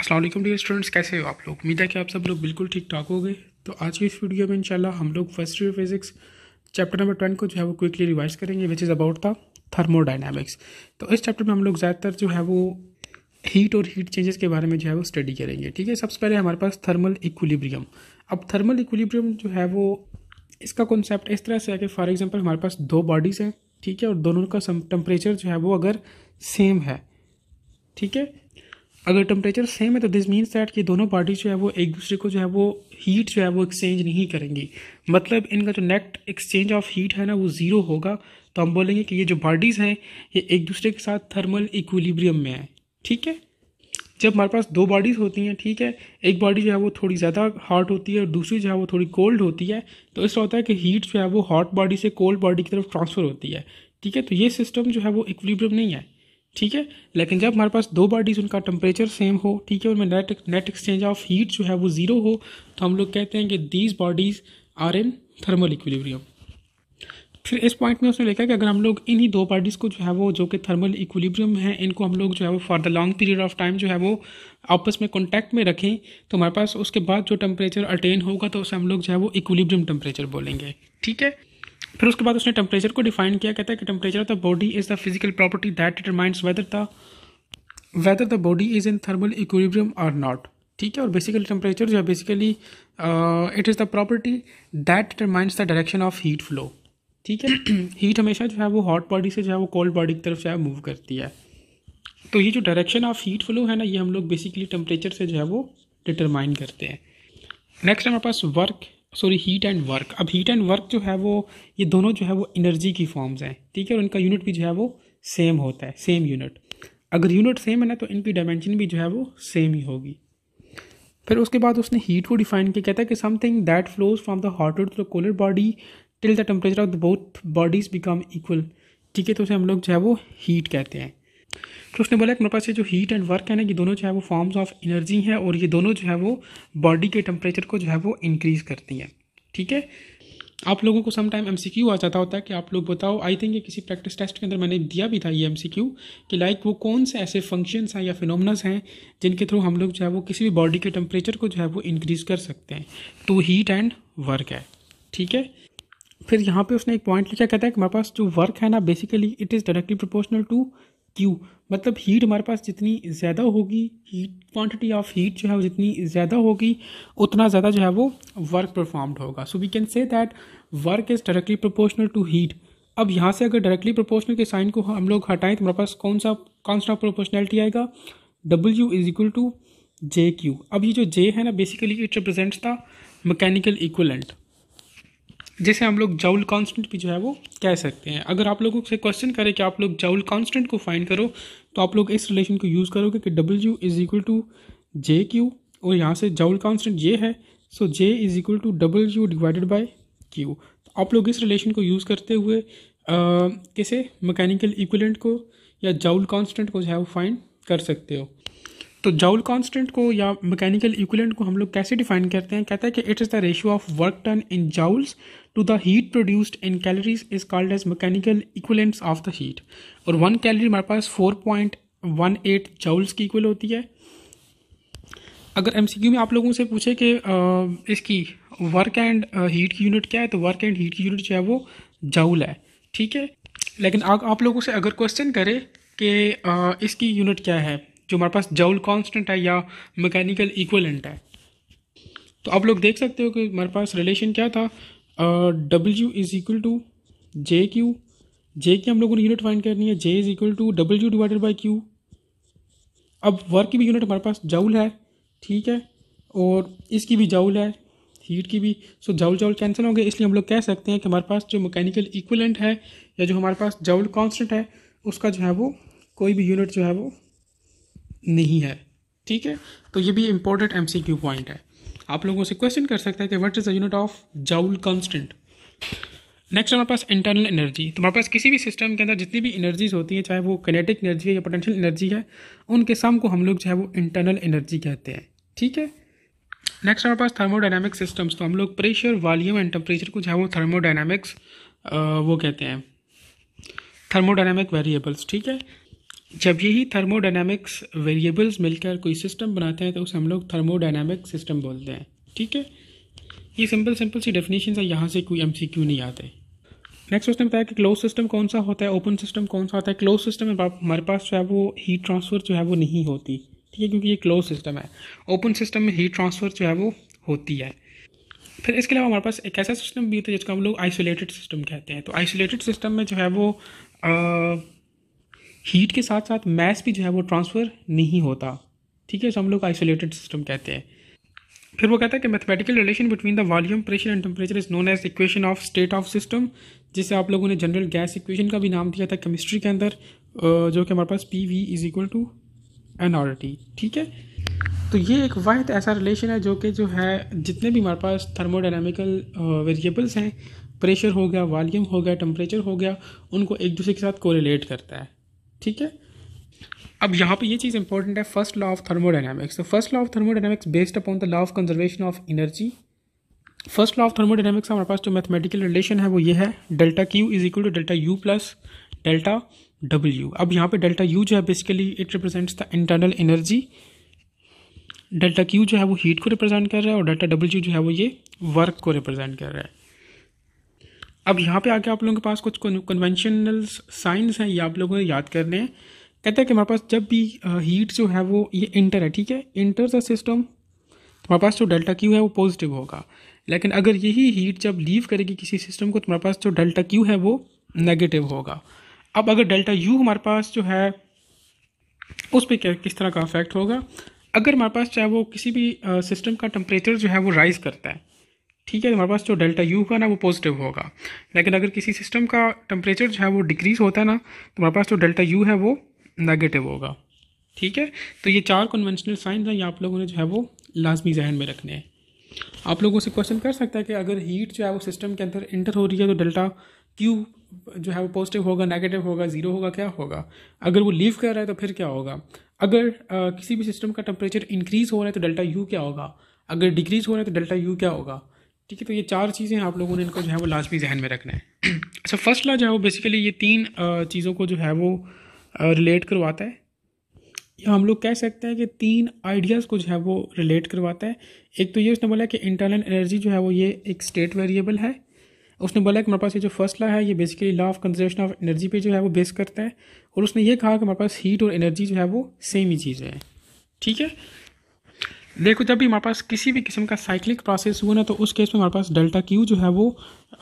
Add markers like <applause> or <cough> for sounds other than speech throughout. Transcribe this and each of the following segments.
Aslam dear students कैसे हो आप लोग उम्मीद है कि आप सब लोग बिल्कुल ठीक ठाक हो गए तो आज की इस वीडियो में इंशाल्लाह हम लोग first year physics chapter number ten को जो है वो क्विकली रिवाइज करेंगे which is about the thermodynamics तो इस चैप्टर में हम लोग ज़्यादातर जो है वो हीट और हीट चेंजेस के बारे में जो है वो स्टडी करेंगे ठीक है सबसे पहले हमारे पास थर्मल इक्विलिब्रियम अब थर्मल इक्विलिब्रियम जो है वो इसका कॉन्सेप्ट इस तरह से है कि फॉर एग्ज़ाम्पल हमारे पास दो बॉडीज़ हैं ठीक है और दोनों का टेम्परेचर जो है वो अगर सेम है ठीक है अगर टेम्परेचर सेम है तो दिस मीन्स दैट कि दोनों पार्टीज जो है वो एक दूसरे को जो है वो हीट जो है वो एक्सचेंज नहीं करेंगी मतलब इनका जो नेट एक्सचेंज ऑफ हीट है ना वो ज़ीरो होगा तो हम बोलेंगे कि ये जो बॉडीज़ हैं ये एक दूसरे के साथ थर्मल इक्विलिब्रियम में है ठीक है जब हमारे पास दो बॉडीज़ होती हैं ठीक है एक बॉडी जो है वो थोड़ी ज़्यादा हॉट होती है और दूसरी जो है वो थोड़ी कोल्ड होती है तो इस होता है कि हीट जो है वो हॉट बॉडी से कोल्ड बॉडी की तरफ ट्रांसफ़र होती है ठीक है तो ये सिस्टम जो है वो इक्विलिब्रियम नहीं है ठीक है लेकिन जब हमारे पास दो बॉडीज़ उनका टेम्परेचर सेम हो ठीक है उनमें net net exchange of heat जो है वो ज़ीरो हो तो हम लोग कहते हैं कि these bodies are in thermal equilibrium फिर इस पॉइंट में उसने लिखा कि अगर हम लोग इन्हीं दो बॉडीज़ को जो है वो जो कि थर्मल इक्विलिब्रियम है इनको हम लोग जो है वो for the long period of time जो है वो आपस में कॉन्टैक्ट में रखें तो हमारे पास उसके बाद जो टेम्परेचर अटेन होगा तो उसे हम लोग जो है वो इक्विलिब्रियम टेम्परेचर बोलेंगे ठीक है फिर उसके बाद उसने टेम्परेचर को डिफाइन किया कहता है कि temperature of the body is the physical property that determines whether the whether the body is in thermal equilibrium और नॉट ठीक है और बेसिकली टेम्परेचर जो है basically it is the property that determines the direction of heat flow ठीक है heat <clears throat> हमेशा जो है वो हॉट बॉडी से जो है वो कोल्ड बॉडी की तरफ जो है मूव करती है तो ये जो डायरेक्शन ऑफ हीट फ्लो है ना ये हम लोग बेसिकली टेम्परेचर से जो है वो डिटरमाइन करते हैं नेक्स्ट हमारे पास work sorry heat and work अब हीट एंड वर्क जो है वो ये दोनों जो है वो एनर्जी की फॉर्म्स हैं ठीक है और इनका यूनिट भी जो है वो सेम होता है सेम यूनिट अगर यूनिट सेम है ना तो इनकी डायमेंशन भी जो है वो सेम ही होगी फिर उसके बाद उसने हीट को डिफाइन किया कहता है कि something that flows from the hot to the colder body till the temperature of the both bodies become equal ठीक है तो उसे हम लोग जो है वो हीट कहते हैं तो उसने बोला कि मेरे पास ये जो हीट एंड वर्क है ना ये दोनों जो है वो फॉर्म्स ऑफ एनर्जी हैं और ये दोनों जो है वो बॉडी के टेम्परेचर को जो है वो इंक्रीज़ करती हैं ठीक है आप लोगों को some time M C Q आ जाता होता है कि आप लोग बताओ आई थिंक ये किसी प्रैक्टिस टेस्ट के अंदर मैंने दिया भी था ये एम सी क्यू कि लाइक वो कौन से ऐसे फंक्शंस हैं या फिनोमनास हैं जिनके थ्रू हम लोग जो है वो किसी भी बॉडी के टेम्परेचर को जो है वो इंक्रीज़ कर सकते हैं तो हीट एंड वर्क है ठीक है फिर यहाँ पे उसने एक पॉइंट लिखा कहता है कि मेरे पास जो वर्क है ना basically it is directly proportional to Q मतलब हीट हमारे पास जितनी ज़्यादा होगी हीट क्वांटिटी ऑफ हीट जो है वो जितनी ज़्यादा होगी उतना ज़्यादा जो है वो वर्क परफॉर्म्ड होगा so we can say that work is directly proportional to heat अब यहाँ से अगर डायरेक्टली प्रोपोर्शनल के साइन को हम लोग हटाएं तो हमारे पास कौन सा कौन सा प्रोपोर्शनैलिटी आएगा W is equal to J Q अब ये जो जे है ना basically it represents the mechanical equivalent जैसे हम लोग जाउल कांस्टेंट भी जो है वो कह सकते हैं अगर आप लोगों से क्वेश्चन करें कि आप लोग जाउल कांस्टेंट को फाइंड करो तो आप लोग इस रिलेशन को यूज़ करोगे कि W is equal to J Q और यहाँ से जाउल कांस्टेंट ये है so J is equal to W divided by Q तो आप लोग इस रिलेशन को यूज़ करते हुए किसे मैकेनिकल इक्वलेंट को या जाउल कांस्टेंट को जो है वो फाइंड कर सकते हो तो जाउल कांस्टेंट को या मैकेनिकल इक्वलेंट को हम लोग कैसे डिफाइन करते हैं कहता है कि it is the ratio of work done in joules to the heat produced in calories is called as mechanical equivalents of the heat और वन कैलोरी हमारे पास four point one eight joules की equal होती है अगर M में आप लोगों से पूछे कि इसकी वर्क एंड हीट की यूनिट क्या है तो वर्क एंड हीट की यूनिट जो है वो जाउल है ठीक है लेकिन आप लोगों से अगर क्वेश्चन करें कि इसकी यूनिट क्या है जो हमारे पास जाउल कांस्टेंट है या मैकेनिकल इक्वलेंट है तो आप लोग देख सकते हो कि हमारे पास रिलेशन क्या था W is equal to J Q J की हम लोगों ने यूनिट फाइंड करनी है J is equal to W divided by Q अब वर्क की भी यूनिट हमारे पास जाउल है ठीक है और इसकी भी जाउल है हीट की भी सो जाउल जाउल कैंसिल हो गए इसलिए हम लोग कह सकते हैं कि हमारे पास जो मैकेनिकल इक्वलेंट है या जो हमारे पास जाउल कांस्टेंट है उसका जो है वो कोई भी यूनिट जो है वो नहीं है ठीक है तो ये भी important M C Q point है आप लोगों से क्वेश्चन कर सकते हैं कि what is the unit of Joule constant next हमारे पास इंटरनल एनर्जी तो हमारे पास किसी भी सिस्टम के अंदर जितनी भी एनर्जीज होती हैं चाहे वो कनेटिक एनर्जी है या पोटेंशियल एनर्जी है उनके सम को हम लोग जो है वो इंटरनल एनर्जी कहते हैं ठीक है नेक्स्ट हमारे पास थर्मोडाइनमिक सिस्टम्स तो हम लोग प्रेशर वॉल्यूम एंड टेम्परेचर को जो है वो थर्मोडाइनमिक्स वो कहते हैं थर्मोडाइनमिक वेरिएबल्स ठीक है जब यही थर्मोडाइनमिक्स वेरिएबल्स मिलकर कोई सिस्टम बनाते हैं तो उसे हम लोग थर्मोडाइनमिक सिस्टम बोलते हैं ठीक है ये सिंपल सिंपल सी डेफिनेशन है यहाँ से कोई एम नहीं आते नेक्स्ट क्वेश्चन बताया कि क्लोज सिस्टम कौन सा होता है ओपन सिस्टम कौन सा होता है क्लोज सिस्टम में हमारे पास जो है वो हीट ट्रांसफ़र जो है वो नहीं होती ठीक है क्योंकि ये क्लोज सिस्टम है ओपन सिस्टम में हीट ट्रांसफ़र जो है वो होती है फिर इसके अलावा हमारे पास एक ऐसा सिस्टम भी होता है जिसको हम लोग आइसोलेटेड सिस्टम कहते हैं तो आइसोलेटेड सिस्टम में जो है वो आ, हीट के साथ साथ मैस भी जो है वो ट्रांसफ़र नहीं होता ठीक है जो हम लोग आइसोलेटेड सिस्टम कहते हैं फिर वो कहता है कि mathematical relation between the volume pressure and temperature is known as equation of state of system जिसे आप लोगों ने जनरल गैस इक्वेशन का भी नाम दिया था केमिस्ट्री के अंदर जो कि हमारे पास P V is equal to N R T ठीक है तो ये एक वाहद ऐसा रिलेशन है जो कि जो है जितने भी हमारे पास थर्मोडाइनमिकल वेरिएबल्स हैं प्रेशर हो गया वॉल्यूम हो गया टेम्परेचर हो गया उनको एक दूसरे के साथ कोरिलेट करता है ठीक है अब यहाँ पे ये चीज़ इंपॉर्टेंट है फर्स्ट लॉ ऑफ थर्मोडाइनमिक्स तो first law of thermodynamics based upon the law of conservation of energy first law of thermodynamics हमारे पास जो मैथमेटिकल रिलेशन है वो ये है delta Q is equal to delta U plus delta W अब यहाँ पे डेल्टा यू जो है basically it represents the internal energy delta Q जो है वो हीट को रिप्रेजेंट कर रहा है और डेल्टा डब्ल्यू जो है वो ये वर्क को रिप्रेजेंट कर रहा है अब यहाँ पे आके आप लोगों के पास कुछ कन्वेंशनल साइंस हैं ये आप लोगों ने याद करने हैं कहते हैं कि हमारे पास जब भी हीट जो है वो ये इंटर है ठीक है इंटर द सिस्टम तुम्हारे पास जो डेल्टा क्यू है वो पॉजिटिव होगा लेकिन अगर यही हीट जब लीव करेगी किसी सिस्टम को तो हमारे पास जो डेल्टा क्यू है वो नेगेटिव होगा अब अगर डेल्टा यू हमारे पास जो है उस पर क्या किस तरह का अफेक्ट होगा अगर हमारे पास चाहे वो किसी भी सिस्टम का टेम्परेचर जो है वो राइज़ करता है ठीक है हमारे पास जो डेल्टा यू होगा ना वो पॉजिटिव होगा लेकिन अगर किसी सिस्टम का टेम्परेचर जो है वो डिक्रीज़ होता है ना तो हमारे पास जो डेल्टा यू है वो नेगेटिव होगा ठीक है तो ये चार कन्वेंशनल साइंस हैं ये आप लोगों ने जो है वो लाजमी जहन में रखने हैं आप लोगों से क्वेश्चन कर सकता है कि अगर हीट जो है वो सिस्टम के अंदर इंटर हो रही है तो डेल्टा क्यू जो है वो पॉजिटिव होगा नेगेटिव होगा ज़ीरो होगा क्या होगा अगर वो लीव कर रहा है तो फिर क्या होगा अगर आ, किसी भी सिस्टम का टेम्परेचर इंक्रीज़ हो रहा है तो डेल्टा यू क्या होगा अगर डिक्रीज़ हो रहा है तो डेल्टा यू क्या होगा ठीक है तो ये चार चीज़ें आप लोगों ने इनको जो है वो लाजमी जहन में रखना है <clears throat> अच्छा फर्स्ट लॉ जो है वो बेसिकली ये तीन चीज़ों को जो है वो रिलेट करवाता है या हम लोग कह सकते हैं कि तीन आइडियाज़ को जो है वो रिलेट करवाता है एक तो ये उसने बोला कि इंटरनल एनर्जी जो है वो ये एक स्टेट वेरिएबल है उसने बोला कि हमारे पास ये जो फर्स्ट लॉ है ये basically law of conservation of energy पे जो है वो बेस करता है और उसने ये कहा कि हमारे पास हीट और एनर्जी जो है वो सेम ही चीज़ है ठीक है देखो जब भी हमारे पास किसी भी किस्म का साइक्लिक प्रोसेस हुआ ना तो उस केस में हमारे पास डेल्टा क्यू जो है वो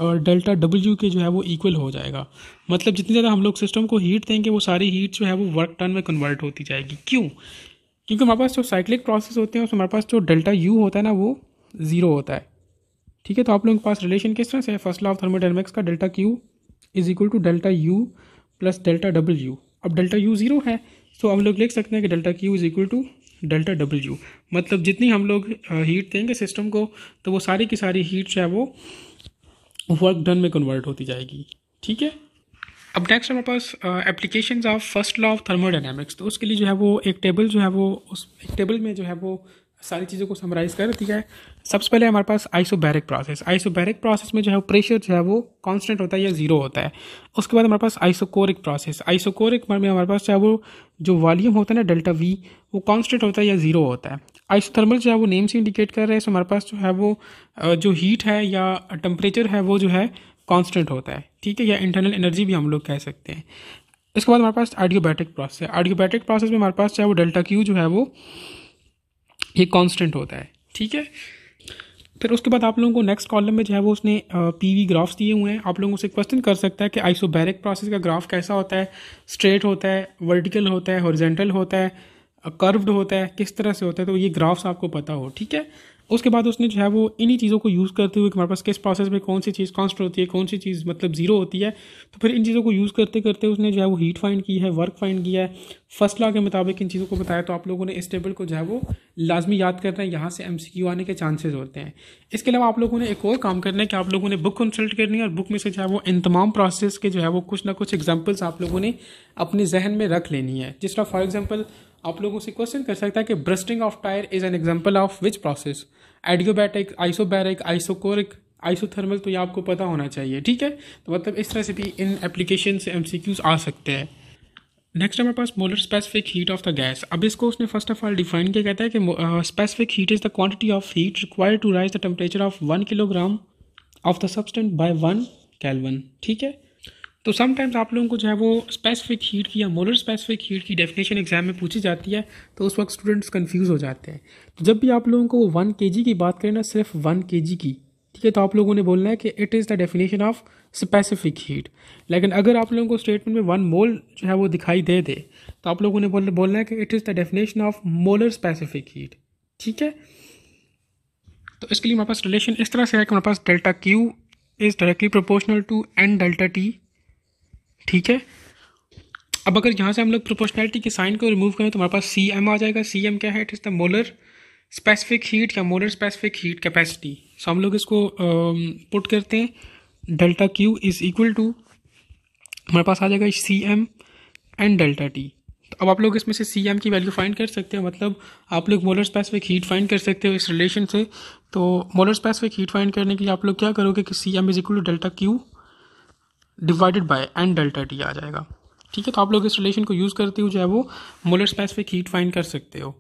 और डेल्टा डब्ल्यू के जो है वो इक्वल हो जाएगा मतलब जितनी ज़्यादा हम लोग सिस्टम को हीट देंगे वो सारी हीट जो है वो वर्क टन में कन्वर्ट होती जाएगी क्यों क्योंकि हमारे पास जो साइक्लिक प्रोसेस होते हैं उसमें हमारे पास जो डेल्टा यू होता है ना वो ज़ीरो होता है ठीक है तो आप लोगों के पास रिलेशन किस तरह से है फर्स्ट लॉ ऑफ थर्मोडाइनमिक्स का delta Q is equal to delta U plus delta W अब डेल्टा यू ज़ीरो है तो हम लोग लिख सकते हैं कि delta Q is equal to delta W मतलब जितनी हम लोग हीट देंगे सिस्टम को तो वो सारी की सारी हीट जो है वो वर्क डन में कन्वर्ट होती जाएगी ठीक है अब नेक्स्ट हमारे पास application of first law of thermodynamics तो उसके लिए जो है वो एक टेबल जो है वो उस एक टेबल में जो है वो सारी चीज़ों को समराइज़ कर दिया है सबसे पहले हमारे पास आइसोबैरिक प्रोसेस आइसोबैरिक प्रोसेस में जो है प्रेशर जो है वो कांस्टेंट होता है या ज़ीरो होता है उसके बाद हमारे पास आइसोकोरिक प्रोसेस आइसोकोरिक में हमारे पास जो है वो जो वॉल्यूम होता है ना डेल्टा वी वो कांस्टेंट होता है या ज़ीरो होता है आइसोथर्मल जो है वो नेम से इंडिकेट कर रहे हैं सो हमारे पास जो है वो जो हीट है या टेम्परेचर है वो जो है कॉन्स्टेंट होता है ठीक है या इंटरनल एनर्जी भी हम लोग कह सकते हैं इसके बाद हमारे पास आडियोबैटिक प्रोसेस है आडियोबैटिक प्रोसेस में हमारे पास चाहे वो डेल्टा क्यू जो है वो ये कांस्टेंट होता है ठीक है फिर उसके बाद आप लोगों को नेक्स्ट कॉलम में जो है वो उसने पी वी ग्राफ्स दिए हुए हैं आप लोगों से क्वेश्चन कर सकता है कि आइसोबैरिक प्रोसेस का ग्राफ कैसा होता है स्ट्रेट होता है वर्टिकल होता है हॉरिजेंटल होता है कर्व्ड होता है किस तरह से होता है तो ये ग्राफ्स आपको पता हो ठीक है उसके बाद उसने जो है वो इन्हीं चीज़ों को यूज़ करते हुए कि हमारे पास किस प्रोसेस में कौन सी चीज़ कांस्टेंट होती है कौन सी चीज़ मतलब ज़ीरो होती है तो फिर इन चीज़ों को यूज़ करते करते उसने जो है वो हीट फाइंड की है वर्क फाइंड किया है फर्स्ट लॉ के मुताबिक इन चीज़ों को बताया तो आप लोगों ने इस टेबल को जो है वो लाजमी याद करना है यहाँ से एम आने के चांसेज होते हैं इसके अलावा आप लोगों ने एक और काम करना है कि आप लोगों ने बुक कंसल्ट करनी है और बुक में से जो है वो इन तमाम प्रोसेस के जो है वो कुछ ना कुछ एग्जाम्पल्स आप लोगों ने अपने जहन में रख लेनी है जिस तरह फॉर एग्ज़ाम्पल आप लोगों से क्वेश्चन कर सकता है कि bursting of tyre is an example of which process adiabatic isobaric isochoric isothermal तो ये आपको पता होना चाहिए ठीक है तो मतलब इस तरह से भी इन एप्लीकेशन से एम आ सकते हैं नेक्स्ट हमारे पास molar specific heat of the gas अब इसको उसने फर्स्ट ऑफ ऑल डिफाइन किया कहता है कि specific heat is the quantity of heat required to raise the temperature of one kilogram of the substance by one kelvin ठीक है तो समटाइम्स आप लोगों को जो है वो स्पेसिफिक हीट की या मोलर स्पेसिफिक हीट की डेफिनेशन एग्जाम में पूछी जाती है तो उस वक्त स्टूडेंट्स कन्फ्यूज हो जाते हैं तो जब भी आप लोगों को वो वन के की बात करें ना सिर्फ वन के की ठीक है तो आप लोगों ने बोलना है कि it is the definition of specific heat लेकिन अगर आप लोगों को स्टेटमेंट में वन मोल जो है वो दिखाई दे दे तो आप लोगों ने बोल बोलना है कि it is the definition of molar specific heat ठीक है तो इसके लिए हमारे पास रिलेशन इस तरह से है कि हमारे पास delta Q is directly proportional to N delta T ठीक है अब अगर यहाँ से हम लोग प्रोपोर्शनैलिटी के साइन को रिमूव करें तो हमारे पास सी एम आ जाएगा सी एम क्या है it is the molar specific heat या molar specific heat capacity so हम लोग इसको पुट करते हैं delta Q is equal to हमारे पास आ जाएगा C M and delta T तो अब आप लोग इसमें से सी एम की वैल्यू फाइंड कर सकते हैं मतलब आप लोग मोलर स्पेसिफिक हीट फाइंड कर सकते हो इस रिलेशन से तो मोलर स्पेसिफिक हीट फाइंड करने के लिए आप लोग क्या करोगे कि C M is equal to delta Q divided by N delta T आ जाएगा ठीक है तो आप लोग इस रिलेशन को यूज़ करते हो जो है वो मोलर स्पेसिफिक हीट फाइंड कर सकते हो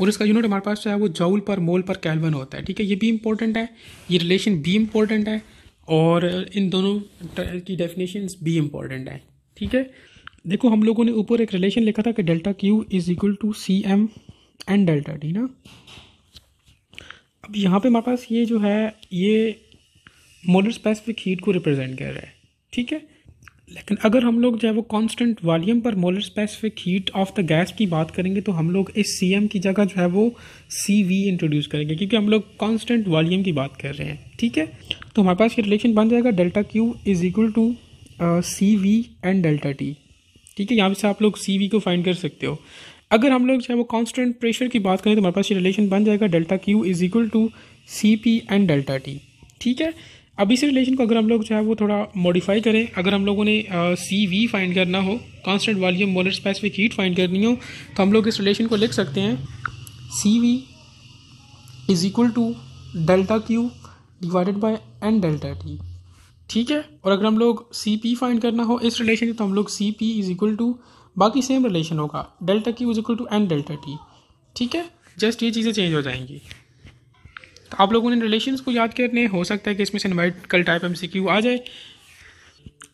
और इसका यूनिट हमारे पास जो है वो जाउल पर मोल पर कैलवन होता है ठीक है ये भी इंपॉर्टेंट है ये रिलेशन भी इम्पोर्टेंट है और इन दोनों की डेफिनेशन भी इम्पोर्टेंट है ठीक है देखो हम लोगों ने ऊपर एक रिलेशन लिखा था कि delta Q is equal to C M and delta T ना अब यहाँ पे हमारे पास ये जो है ये मोलर स्पेसिफिक हीट को रिप्रेजेंट कर रहा है ठीक है लेकिन अगर हम लोग जो है वो कांस्टेंट वॉल्यूम पर molar specific heat of the gas की बात करेंगे तो हम लोग इस सी की जगह जो है वो सी वी इंट्रोड्यूस करेंगे क्योंकि हम लोग कांस्टेंट वॉल्यूम की बात कर रहे हैं ठीक है तो हमारे पास ये रिलेशन बन जाएगा delta Q is equal to C V and delta T ठीक है यहाँ से आप लोग सी वी को फाइंड कर सकते हो अगर हम लोग जो है वो कॉन्स्टेंट प्रेशर की बात करें तो हमारे पास ये रिलेशन बन जाएगा delta Q is equal to C P and delta T ठीक है अब इसी रिलेशन को अगर हम लोग जो है वो थोड़ा मॉडिफाई करें अगर हम लोगों ने सी वी फाइंड करना हो constant volume molar specific heat find करनी हो तो हम लोग इस रिलेशन को लिख सकते हैं C V is equal to delta Q divided by N delta T ठीक है और अगर हम लोग सी पी फाइंड करना हो इस रिलेशन से तो हम लोग C P is equal to बाकी सेम रिलेशन होगा delta Q is equal to N delta T ठीक है जस्ट ये चीज़ें चेंज हो जाएंगी तो आप लोगों ने रिलेशन को याद करने हो सकता है कि इसमें से इन्वाइट कल टाइप एम आ जाए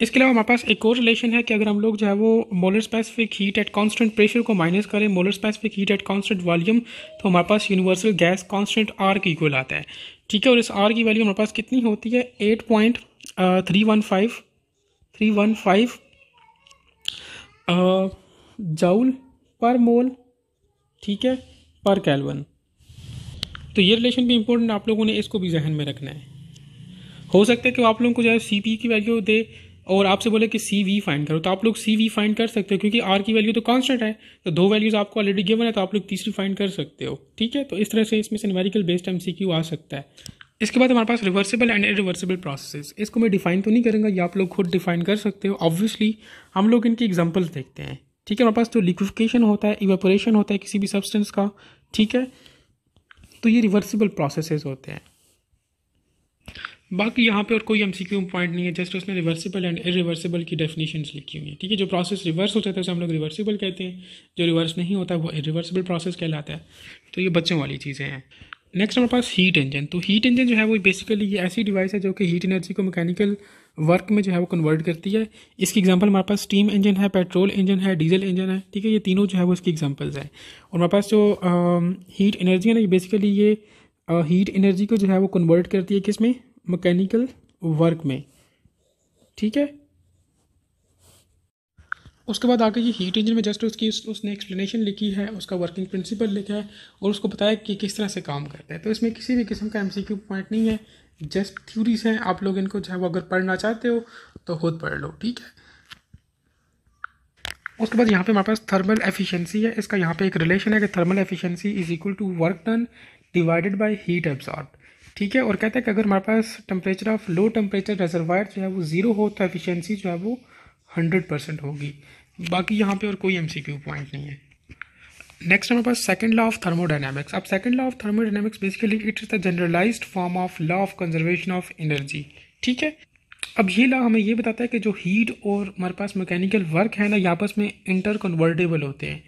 इसके अलावा हमारे पास एक और रिलेशन है कि अगर हम लोग जो है वो molar specific heat at constant pressure को माइनस करें molar specific heat at constant volume तो हमारे पास यूनिवर्सल गैस कांस्टेंट आर की इक्वल आता है ठीक है और इस आर की वैल्यू हमारे पास कितनी होती है eight point three one five three one five joule per mole ठीक है पर कैलवन तो ये रिलेशन भी इंपॉर्टेंट आप लोगों ने इसको भी जहन में रखना है हो सकता है कि आप लोगों को जो है सी पी की वैल्यू दे और आपसे बोले कि सी वी फाइंड करो तो आप लोग सी वी फाइंड कर सकते हो क्योंकि आर की वैल्यू तो कांस्टेंट है तो दो वैल्यूज आपको ऑलरेडी गिवन है तो आप लोग तीसरी फाइंड कर सकते हो ठीक है तो इस तरह से इसमें सिनेमेरिकल बेस्ड एम सी क्यू आ सकता है इसके बाद हमारे पास रिवर्सिबल एंड इरिवर्सिबल प्रोसेस इसको मैं डिफाइन तो नहीं करूँगा ये आप लोग खुद डिफाइन कर सकते हो ऑब्वियसली हम लोग इनकी एग्जाम्पल्स देखते हैं ठीक है हमारे पास तो लिक्विफिकेशन होता है इवेपोरेशन होता है किसी भी सब्सटेंस का ठीक है तो ये रिवर्सिबल प्रोसेसेस होते हैं बाकी यहाँ पे और कोई एम सी क्यू पॉइंट नहीं है जस्ट उसने रिवर्सिबल एंड इरिवर्सिबल की डेफिनेशन लिखी हुई है ठीक है जो प्रोसेस रिवर्स हो जाता है तो उसे हम लोग रिवर्सिबल कहते हैं जो रिवर्स नहीं होता वो इरिवर्सिबल प्रोसेस कहलाता है तो ये बच्चों वाली चीज़ें हैं नेक्स्ट हमारे पास हीट इंजन तो हीट इंजन जो है वो बेसिकली ये ऐसी डिवाइस है जो कि हीट एनर्जी को मैकेनिकल वर्क में जो है वो कन्वर्ट करती है इसकी एग्जांपल हमारे पास स्टीम इंजन है पेट्रोल इंजन है डीजल इंजन है ठीक है ये तीनों जो है वो इसकी एग्जांपल्स हैं और हमारे पास जो हीट एनर्जी है ना ये बेसिकली ये हीट एनर्जी को जो है वो कन्वर्ट करती है किस में मकैनिकल वर्क में ठीक है उसके बाद आगे ये हीट इंजन में जस्ट उसकी उस, उसने एक्सप्लेनेशन लिखी है उसका वर्किंग प्रिंसिपल लिखा है और उसको बताया कि किस तरह से काम करता है तो इसमें किसी भी किस्म का एम पॉइंट नहीं है जस्ट थ्यूरीज हैं आप लोग इनको है वो अगर पढ़ना चाहते हो तो खुद पढ़ लो ठीक है उसके बाद यहाँ पे हमारे पास थर्मल एफिशिएंसी है इसका यहाँ पे एक रिलेशन है कि thermal efficiency is equal to work done divided by heat absorb ठीक है और कहते हैं कि अगर हमारे पास temperature of low temperature reservoir जो है वो ज़ीरो हो तो एफिशिएंसी जो है वो हंड्रेड परसेंट होगी बाकी यहाँ पे और कोई एम पॉइंट नहीं है नेक्स्ट हमारे पास सेकंड लॉ ऑफ थर्मोडाइनमिक्स अब second law of thermodynamics basically it is the generalised form of law of conservation of energy ठीक है अब ये लॉ हमें ये बताता है कि जो हीट और हमारे पास मैकेनिकल वर्क है ना ये आपस में इंटर कन्वर्टेबल होते हैं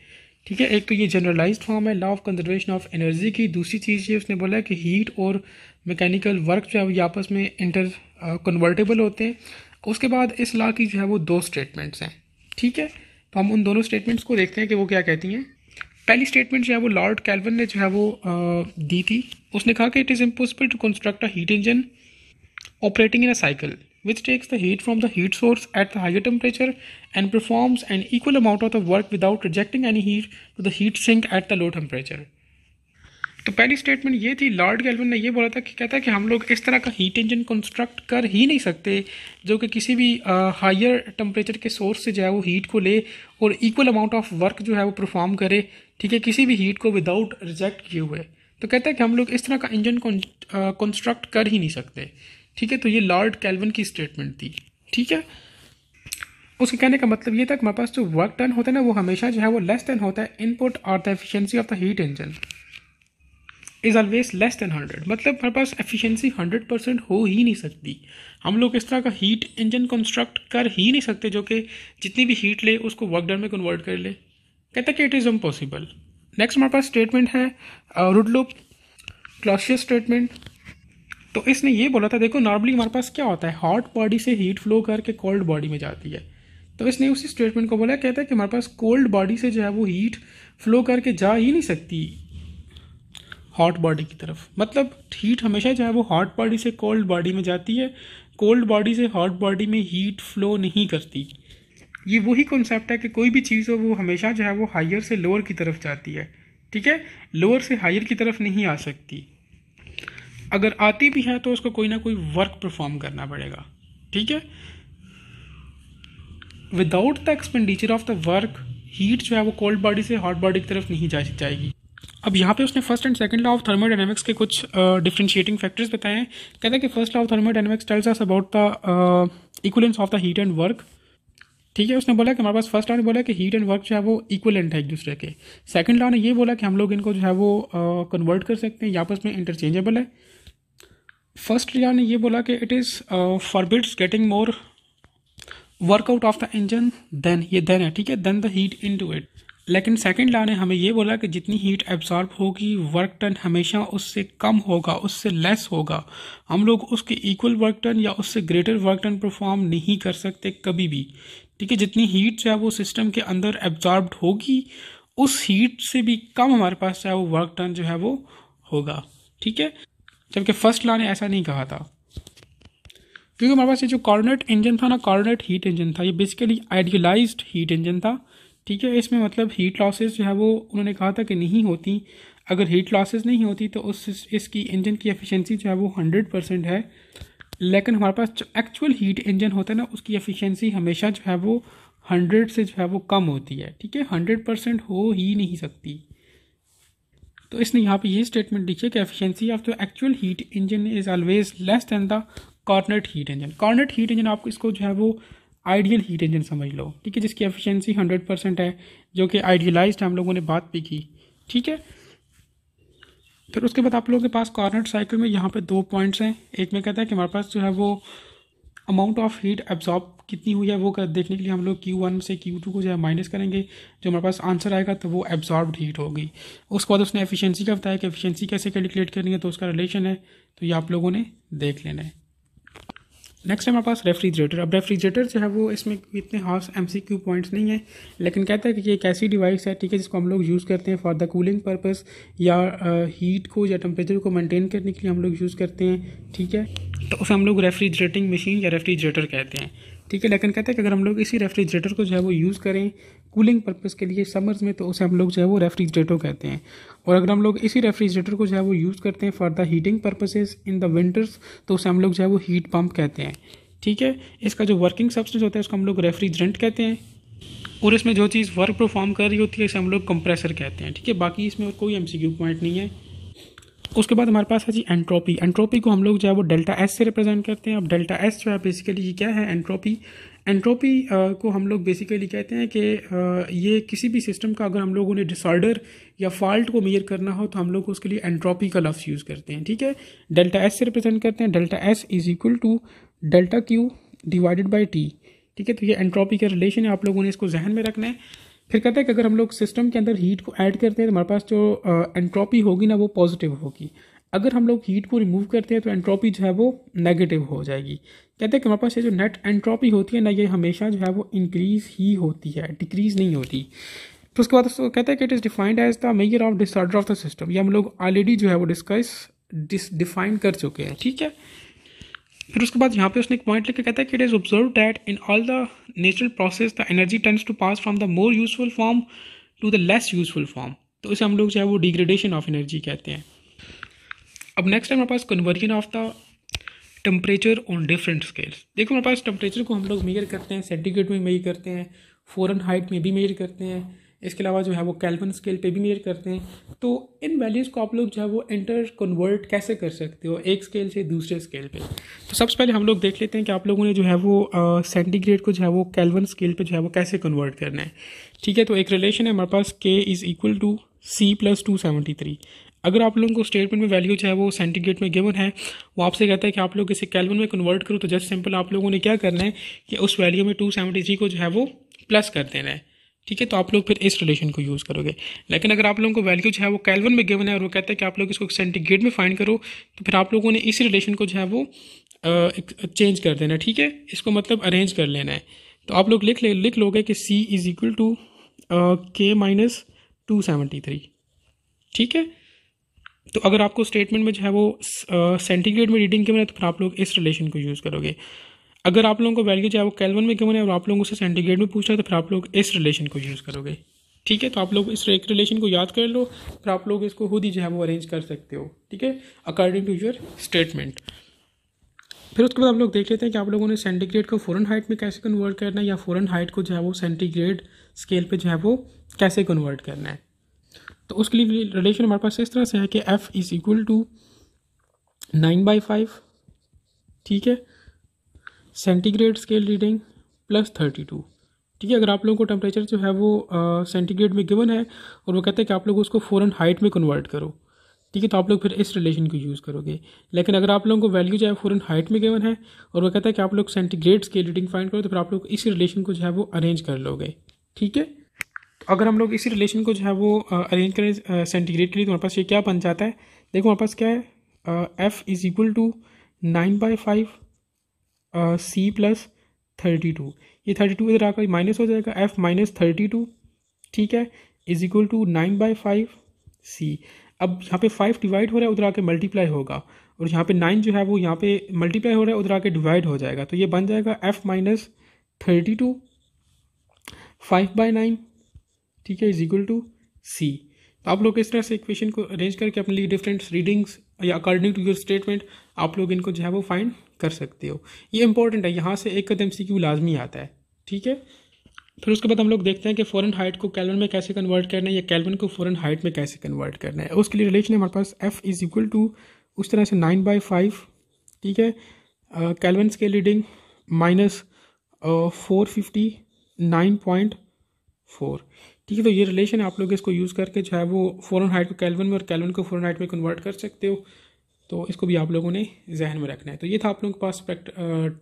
ठीक है एक तो ये जनरलाइज्ड फॉर्म है law of conservation of energy की दूसरी चीज़ ये उसने बोला है कि हीट और मैकेनिकल वर्क जो है वो आपस में इंटर कन्वर्टेबल होते हैं उसके बाद इस लॉ की जो है वो दो स्टेटमेंट्स हैं ठीक है तो हम उन दोनों स्टेटमेंट्स को देखते हैं कि वो क्या कहती हैं पहली स्टेटमेंट जो है वो लॉर्ड कैलवन ने जो है वो दी थी उसने कहा कि it is impossible to construct a heat engine operating in a cycle which takes the heat from the heat source at the higher temperature and performs an equal amount of the work without rejecting any heat to the heat sink at the low temperature तो पहली statement ये थी Lord गैल्विन ने यह बोला था कि कहता है कि हम लोग इस तरह का हीट इंजन कंस्ट्रक्ट कर ही नहीं सकते जो कि किसी भी हायर टेम्परेचर के सोर्स से जो है वो हीट को ले और इक्वल अमाउंट ऑफ वर्क जो है वो परफॉर्म करे ठीक है किसी भी हीट को विदाउट रिजेक्ट किए हुए तो कहता है कि हम लोग इस तरह का इंजन कंस्ट्रक्ट कर ही नहीं सकते ठीक है तो ये लॉर्ड कैलविन की स्टेटमेंट थी ठीक है उसके कहने का मतलब ये था कि हमारे पास जो वर्क डन होता है ना वो हमेशा जो है वो लेस देन होता है इनपुट और the efficiency of the heat engine is always less than hundred मतलब हमारे पास एफिशिएंसी हंड्रेड परसेंट हो ही नहीं सकती हम लोग इस तरह का हीट इंजन कंस्ट्रक्ट कर ही नहीं सकते जो कि जितनी भी हीट ले उसको वर्क डन में कन्वर्ट कर ले कहता कि इट इज़ इम्पॉसिबल नेक्स्ट हमारे पास स्टेटमेंट है रुडलोप क्लॉशियस स्टेटमेंट तो इसने ये बोला था देखो नॉर्मली हमारे पास क्या होता है हॉट बॉडी से हीट फ्लो करके कोल्ड बॉडी में जाती है तो इसने उसी स्टेटमेंट को बोला कहता है कि हमारे पास कोल्ड बॉडी से जो है वो हीट फ्लो करके जा ही नहीं सकती हॉट बॉडी की तरफ मतलब हीट हमेशा जो है वो हॉट बॉडी से कोल्ड बॉडी में जाती है कोल्ड बॉडी से हॉट बॉडी में हीट फ्लो नहीं करती ये वही कॉन्सेप्ट है कि कोई भी चीज़ हो वो हमेशा जो है वो हायर से लोअर की तरफ जाती है ठीक है लोअर से हायर की तरफ नहीं आ सकती अगर आती भी है तो उसको कोई ना कोई वर्क परफॉर्म करना पड़ेगा ठीक है without the expenditure of the work heat जो है वो कोल्ड बॉडी से हॉट बॉडी की तरफ नहीं जा जाएगी अब यहाँ पे उसने first and second law of thermodynamics के कुछ डिफ्रेंशिएटिंग फैक्टर्स बताए हैं कहता है कि first law of thermodynamics tells us about the equivalence of the heat and work ठीक है उसने बोला कि हमारे पास फर्स्ट लॉ ने बोला कि हीट एंड वर्क जो है वो इक्वलेंट है एक दूसरे के सेकंड लॉ ने ये बोला कि हम लोग इनको जो है वो कन्वर्ट uh, कर सकते हैं या आपस में इंटरचेंजेबल है फर्स्ट लॉ ने ये बोला कि it is forbids getting more work out of the engine then ये देन है ठीक है then the heat into it लेकिन सेकेंड लॉ ने हमें ये बोला कि जितनी हीट एब्जॉर्ब होगी वर्क टन हमेशा उससे कम होगा उससे लेस होगा हम लोग उसके इक्वल वर्क टन या उससे ग्रेटर वर्क टन परफॉर्म नहीं कर सकते कभी भी ठीक है जितनी हीट जो है वो सिस्टम के अंदर एब्जॉर्ब होगी उस हीट से भी कम हमारे पास जो है वो वर्क टन जो है वो होगा ठीक है जबकि फर्स्ट लॉ ने ऐसा नहीं कहा था क्योंकि हमारे पास ये जो कॉर्नेट इंजन था ना कॉर्नेट हीट इंजन था ये बेसिकली आइडियलाइज्ड हीट इंजन था ठीक है इसमें मतलब हीट लॉसेस जो है वो उन्होंने कहा था कि नहीं होती अगर हीट लॉसेस नहीं होती तो उस इसकी इंजन की एफिशिएंसी जो है वो हंड्रेड परसेंट है लेकिन हमारे पास जो एक्चुअल हीट इंजन होता है ना उसकी एफिशिएंसी हमेशा जो है वो हंड्रेड से जो है वो कम होती है ठीक है हंड्रेड परसेंट हो ही नहीं सकती तो इसने यहाँ पे ये स्टेटमेंट लिखी है कि efficiency of the actual heat engine is always less than the Carnot heat engine Carnot heat engine आपको इसको जो है वो आइडियल हीट इंजन समझ लो ठीक है जिसकी एफिशिएंसी 100 परसेंट है जो कि आइडियलाइज्ड हम लोगों ने बात भी की ठीक है फिर उसके बाद आप लोगों के पास कॉर्नर साइकिल में यहाँ पे दो पॉइंट्स हैं एक में कहता है कि हमारे पास जो है वो अमाउंट ऑफ हीट एब्जॉर्ब कितनी हुई है वो कर देखने के लिए हम लोग Q1 से Q2 को जो है माइनस करेंगे जो हमारे पास आंसर आएगा तो वो एब्जॉर्ब हीट होगी उसके बाद उसने एफिशिएंसी का बताया कि एफिशिएंसी कैसे कैलकुलेट करनी है तो उसका रिलेशन है तो ये आप लोगों ने देख लेना है नेक्स्ट है हमारे पास रेफ्रिजरेटर अब रेफ्रिजरेटर जो है वो इसमें इतने हॉस एम सी क्यू पॉइंट्स नहीं है लेकिन कहता है कि ये एक ऐसी डिवाइस है ठीक है जिसको हम लोग यूज़ करते हैं फॉर द कूलिंग पर्पस या हीट को या टेम्परेचर को मेंटेन करने के लिए हम लोग यूज़ करते हैं ठीक है तो उसे हम लोग रेफ्रिजरेटिंग मशीन या रेफ्रिजरेटर कहते हैं ठीक है लेकिन कहते हैं कि अगर हम लोग इसी रेफ्रिजरेटर को जो है वो यूज़ करें कूलिंग पर्पज़ के लिए समर्स में तो उसे हम लोग जो है वो रेफ्रिजरेटर कहते हैं और अगर हम लोग इसी रेफ्रिजरेटर को जो है वो यूज़ करते हैं for the heating purposes in the winters तो उसे हम लोग जो है वो हीट पम्प कहते हैं ठीक है इसका जो वर्किंग सब्सटेंस होता है उसको हम लोग रेफ्रिजरेंट कहते हैं और इसमें जो चीज़ वर्क परफॉर्म कर रही होती है इसे हम लोग कंप्रेसर कहते हैं ठीक है बाकी इसमें और कोई एम पॉइंट नहीं है उसके बाद हमारे पास है जी एंट्रोपी एंट्रोपी को हम लोग जो है वो डेल्टा एस से रिप्रेजेंट करते हैं अब डेल्टा एस जो है बेसिकली ये क्या है एंट्रोपी एंट्रोपी को हम लोग बेसिकली कहते हैं कि ये किसी भी सिस्टम का अगर हम लोगों ने डिसऑर्डर या फॉल्ट को मेयर करना हो तो हम लोग उसके लिए एंट्रोपी का लफ्ज़ यूज़ करते हैं ठीक है डेल्टा एस से रिप्रेजेंट करते हैं delta S is equal to delta Q divided by T ठीक है तो ये एंट्रोपी का रिलेशन है आप लोगों ने इसको जहन में रखना है फिर कहता है कि अगर हम लोग सिस्टम के अंदर हीट को ऐड करते हैं तो हमारे पास जो एंट्रोपी होगी ना वो पॉजिटिव होगी अगर हम लोग हीट को रिमूव करते हैं तो एंट्रोपी जो है वो नेगेटिव हो जाएगी कहते हैं कि हमारे पास ये जो नेट एंट्रोपी होती है ना ये हमेशा जो है वो इंक्रीज़ ही होती है डिक्रीज़ नहीं होती तो उसके बाद उसको कहते हैं कि it is defined as the measure of disorder of the system ये हम लोग ऑलरेडी जो है वो डिस्कस डिस डिफाइन कर चुके हैं ठीक है फिर उसके बाद यहाँ पे उसने एक पॉइंट लेके कहता है कि it is observe that in all the natural process the energy tends to pass from the more useful form to the less useful form तो इसे हम लोग जो है वो डिग्रेडेशन ऑफ एनर्जी कहते हैं अब नेक्स्ट है हमारे पास conversion of the temperature on different scales देखो हमारे पास टेम्परेचर को हम लोग मेजर करते हैं सेंटीग्रेड में मेजर करते हैं फोरन हाइट में भी मेजर करते हैं इसके अलावा जो है वो कैलवन स्केल पे भी मेजर करते हैं तो इन वैल्यूज़ को आप लोग जो है वो इंटर कन्वर्ट कैसे कर सकते हो एक स्केल से दूसरे स्केल पे तो सबसे पहले हम लोग देख लेते हैं कि आप लोगों ने जो है वो सेंटीग्रेड को जो है वो कैलवन स्केल पे जो है वो कैसे कन्वर्ट करना है ठीक है तो एक रिलेशन है हमारे पास K is equal to C plus two seventy three अगर आप लोगों को स्टेटमेंट में वैल्यू जो है वो सेंटीग्रेड में गिवन है वो आपसे कहता है कि आप लोग इसे कैलवन में कन्वर्ट करो तो जस्ट सिंपल आप लोगों ने क्या करना है कि उस वैल्यू में टू सेवेंटी थ्री को जो है वो प्लस कर देना है ठीक है तो आप लोग फिर इस रिलेशन को यूज़ करोगे लेकिन अगर आप लोगों को वैल्यू जो है वो कैलवन में गिवन है और वो कहता है कि आप लोग इसको सेंटीग्रेड में फाइंड करो तो फिर आप लोगों ने इस रिलेशन को जो है वो चेंज कर देना ठीक है इसको मतलब अरेंज कर लेना है तो आप लोग लिख ले लिख लोगे कि C is equal to K minus two seventy three ठीक है तो अगर आपको स्टेटमेंट में जो है वो सेंटीग्रेड में रीडिंग के बना तो फिर आप लोग इस रिलेशन को यूज़ करोगे अगर आप लोगों को वैल्यू चाहे वो कैलवन में क्यों और आप लोगों से सेंटीग्रेड में पूछा है तो फिर आप लोग इस रिलेशन को यूज़ करोगे ठीक है तो आप लोग इस एक रिलेशन को याद कर लो फिर आप लोग इसको खुद ही जो है वो अरेंज कर सकते हो ठीक है अकॉर्डिंग टू योर स्टेटमेंट फिर उसके बाद आप लोग देख लेते हैं कि आप लोगों ने सेंटीग्रेड को फ़ोरन हाइट में कैसे कन्वर्ट करना है या फ़ोरन हाइट को जो है वो सेंटीग्रेड स्केल पे जो है वो कैसे कन्वर्ट करना है तो उसके लिए रिलेशन हमारे पास इस तरह से है कि F is equal to nine by five ठीक है centigrade scale reading plus thirty two ठीक है अगर आप लोगों को टेम्परेचर जो है वो सेंटीग्रेड में गिवन है और वो कहते हैं कि आप लोग उसको फ़ौरन हाइट में कन्वर्ट करो ठीक है तो आप लोग फिर इस रिलेशन को यूज़ करोगे लेकिन अगर आप लोगों को वैल्यू जो है फ़ौरन हाइट में गिवन है और वो कहता है कि आप लोग सेंटीग्रेड स्केल रीडिंग फाइंड करो तो फिर आप लोग इसी रिलेशन को जो है वो अरेंज कर लोगे ठीक है अगर हम लोग इसी रिलेशन को जो है वो अरेंज करें सेंटीग्रेड के लिए तो हमारे पास ये क्या बन जाता है देखो हमारे पास क्या है F is equal to nine by five C plus thirty two ये थर्टी टू इधर आकर माइनस हो जाएगा एफ माइनस थर्टी टू ठीक है is equal to nine by five C अब यहाँ पे फाइव डिवाइड हो रहा है उधर आके मल्टीप्लाई होगा और यहाँ पे नाइन जो है वो यहाँ पे मल्टीप्लाई हो रहा है उधर आके डिवाइड हो जाएगा तो ये बन जाएगा F minus thirty two five by nine ठीक है इज इक्वल टू सी तो आप लोग इस तरह से इक्वेशन को अरेंज करके अपने लिए डिफरेंट रीडिंग्स या अकॉर्डिंग टू योर स्टेटमेंट आप लोग इनको जो है वो फाइंड कर सकते हो ये इंपॉर्टेंट है यहाँ से एक कदम सी क्यू लाजमी आता है ठीक है फिर उसके बाद हम लोग देखते हैं कि फ़ॉरन हाइट को कैलवन में कैसे कन्वर्ट करना है या कैलवन को फ़ॉरन हाइट में कैसे कन्वर्ट करना है उसके लिए रिलेशन है हमारे पास एफ़ इज़ इक्वल टू उस तरह से नाइन बाई फाइव ठीक है कैलवन के reading minus four fifty nine point four ठीक है तो ये रिलेशन आप लोग इसको यूज़ करके जो है वो फ़ौरन हाइट को कैलवन में और कैलवन को फ़ौरन हाइट में कन्वर्ट कर सकते हो तो इसको भी आप लोगों ने जहन में रखना है तो ये था आप लोगों के पास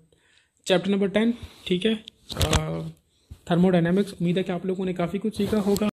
चैप्टर नंबर टेन ठीक है थर्मोडाइनमिक्स उम्मीद है कि आप लोगों ने काफ़ी कुछ सीखा होगा